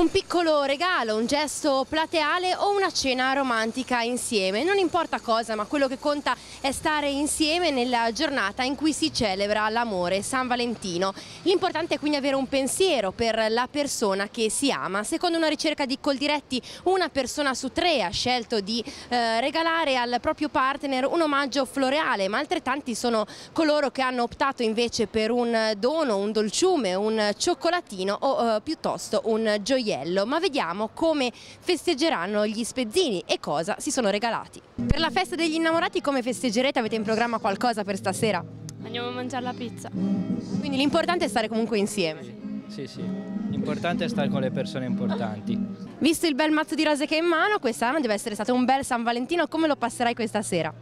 un piccolo regalo, un gesto plateale o una cena romantica insieme. Non importa cosa, ma quello che conta è stare insieme nella giornata in cui si celebra l'amore, San Valentino. L'importante è quindi avere un pensiero per la persona che si ama. Secondo una ricerca di Coldiretti, una persona su tre ha scelto di eh, regalare al proprio partner un omaggio floreale, ma altrettanti sono coloro che hanno optato invece per un dono, un dolciume, un cioccolatino o eh, piuttosto un gioiello gioiello, ma vediamo come festeggeranno gli spezzini e cosa si sono regalati. Per la festa degli innamorati come festeggerete? Avete in programma qualcosa per stasera? Andiamo a mangiare la pizza. Quindi l'importante è stare comunque insieme. Sì, sì, l'importante è stare con le persone importanti. Visto il bel mazzo di rose che hai in mano, quest'anno deve essere stato un bel San Valentino, come lo passerai questa sera?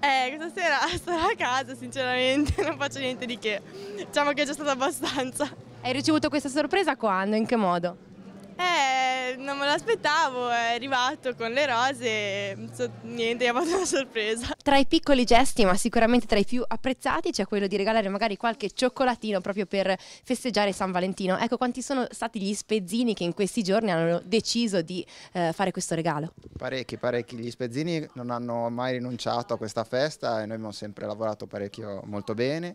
Eh, questa sera sarò a casa, sinceramente, non faccio niente di che. Diciamo che è già stato abbastanza. Hai ricevuto questa sorpresa quando? In che modo? Eh, non me l'aspettavo, è arrivato con le rose, e niente, è stata una sorpresa. Tra i piccoli gesti, ma sicuramente tra i più apprezzati, c'è quello di regalare magari qualche cioccolatino proprio per festeggiare San Valentino. Ecco, quanti sono stati gli spezzini che in questi giorni hanno deciso di eh, fare questo regalo? Parecchi, parecchi. Gli spezzini non hanno mai rinunciato a questa festa e noi abbiamo sempre lavorato parecchio molto bene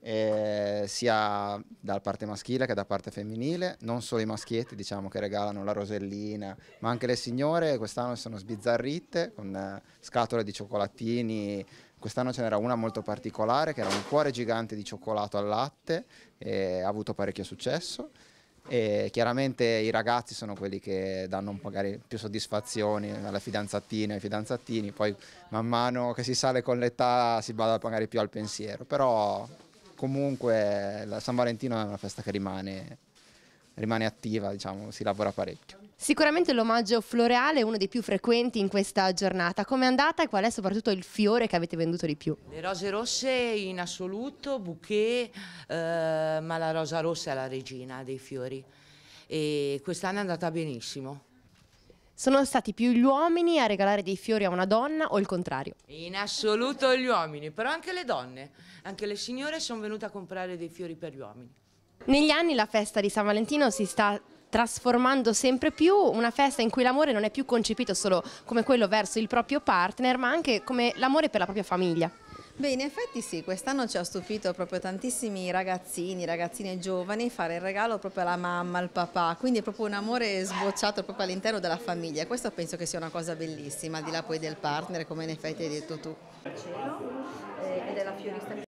eh, sia da parte maschile che da parte femminile, non solo i maschietti diciamo che regalano la rosellina, ma anche le signore quest'anno sono sbizzarrite con eh, scatole di cioccolatini, quest'anno ce n'era una molto particolare che era un cuore gigante di cioccolato al latte e ha avuto parecchio successo. E chiaramente i ragazzi sono quelli che danno magari più soddisfazioni alla fidanzatina e ai fidanzatini, poi man mano che si sale con l'età si bada magari più al pensiero, però comunque la San Valentino è una festa che rimane, rimane attiva, diciamo, si lavora parecchio. Sicuramente l'omaggio floreale è uno dei più frequenti in questa giornata. Come è andata e qual è soprattutto il fiore che avete venduto di più? Le rose rosse in assoluto, bouquet, eh, ma la rosa rossa è la regina dei fiori e quest'anno è andata benissimo. Sono stati più gli uomini a regalare dei fiori a una donna o il contrario? In assoluto gli uomini, però anche le donne, anche le signore sono venute a comprare dei fiori per gli uomini. Negli anni la festa di San Valentino si sta trasformando sempre più una festa in cui l'amore non è più concepito solo come quello verso il proprio partner, ma anche come l'amore per la propria famiglia. Beh, in effetti sì, quest'anno ci ha stupito proprio tantissimi ragazzini, ragazzine giovani fare il regalo proprio alla mamma, al papà, quindi è proprio un amore sbocciato proprio all'interno della famiglia. Questo penso che sia una cosa bellissima, al di là poi del partner, come in effetti hai detto tu. Cielo, eh, fiorista